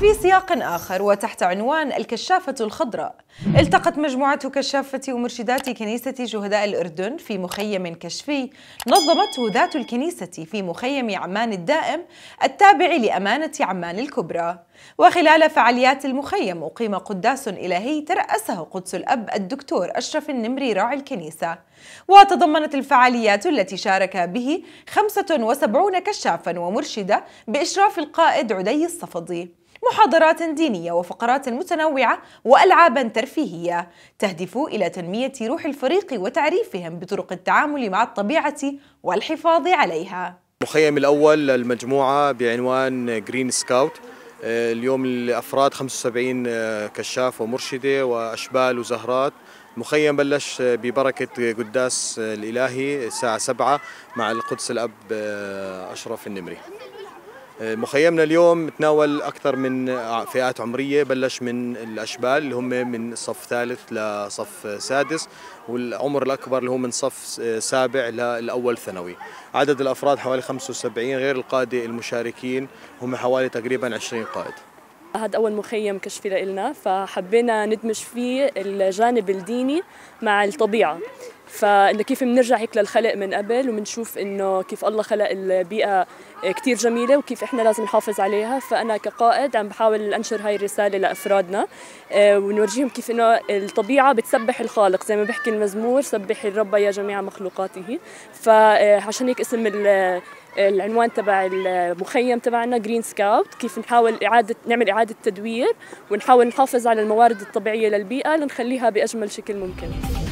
في سياق آخر وتحت عنوان الكشافة الخضراء التقت مجموعة كشافة ومرشدات كنيسة شهداء الأردن في مخيم كشفي نظمته ذات الكنيسة في مخيم عمان الدائم التابع لأمانة عمان الكبرى وخلال فعاليات المخيم أقيم قداس إلهي ترأسه قدس الأب الدكتور أشرف النمري راعي الكنيسة وتضمنت الفعاليات التي شارك به 75 كشافا ومرشدة بإشراف القائد عدي الصفدي محاضرات دينية وفقرات متنوعة وألعابا ترفيهية تهدف إلى تنمية روح الفريق وتعريفهم بطرق التعامل مع الطبيعة والحفاظ عليها المخيم الأول للمجموعة بعنوان جرين سكاوت آه، اليوم الأفراد 75 آه، كشاف ومرشدة وأشبال وزهرات المخيم بلش آه، ببركة قداس الإلهي الساعة 7 مع القدس الأب أشرف النمري آه، مخيمنا اليوم تناول اكثر من فئات عمريه بلش من الاشبال اللي هم من صف ثالث لصف سادس والعمر الاكبر اللي هو من صف آه، سابع للاول ثانوي عدد الافراد حوالي 75 غير القاده المشاركين هم حوالي تقريبا 20 قائد هذا أول مخيم كشفي لإلنا فحبينا ندمج فيه الجانب الديني مع الطبيعة فانه كيف بنرجع هيك للخلق من قبل وبنشوف انه كيف الله خلق البيئه كثير جميله وكيف احنا لازم نحافظ عليها فانا كقائد عم بحاول انشر هاي الرساله لافرادنا آه، ونورجيهم كيف انه الطبيعه بتسبح الخالق زي ما بحكي المزمور سبح الرب يا جميع مخلوقاته فعشان آه، هيك اسم آه، العنوان تبع المخيم تبعنا جرين سكاوت كيف نحاول اعاده نعمل اعاده تدوير ونحاول نحافظ على الموارد الطبيعيه للبيئه لنخليها باجمل شكل ممكن